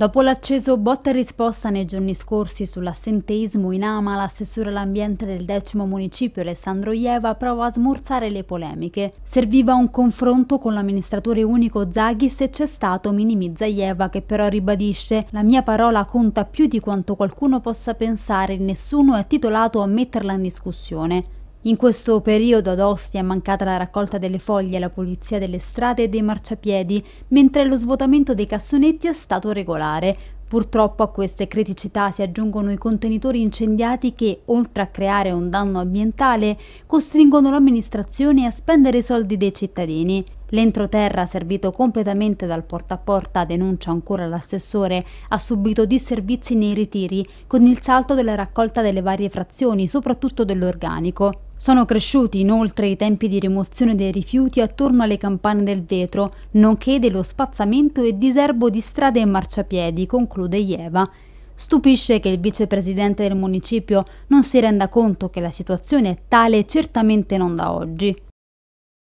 Dopo l'acceso botta e risposta nei giorni scorsi sull'assenteismo in Ama, l'assessore all'ambiente del decimo municipio Alessandro Ieva prova a smorzare le polemiche. Serviva un confronto con l'amministratore unico Zaghi se c'è stato, minimizza Ieva che però ribadisce la mia parola conta più di quanto qualcuno possa pensare, nessuno è titolato a metterla in discussione. In questo periodo ad Ostia è mancata la raccolta delle foglie, la pulizia delle strade e dei marciapiedi, mentre lo svuotamento dei cassonetti è stato regolare. Purtroppo a queste criticità si aggiungono i contenitori incendiati che, oltre a creare un danno ambientale, costringono l'amministrazione a spendere i soldi dei cittadini. L'entroterra, servito completamente dal porta a porta, denuncia ancora l'assessore, ha subito disservizi nei ritiri, con il salto della raccolta delle varie frazioni, soprattutto dell'organico. Sono cresciuti inoltre i tempi di rimozione dei rifiuti attorno alle campane del vetro, nonché dello spazzamento e diserbo di strade e marciapiedi, conclude Ieva. Stupisce che il vicepresidente del municipio non si renda conto che la situazione è tale certamente non da oggi.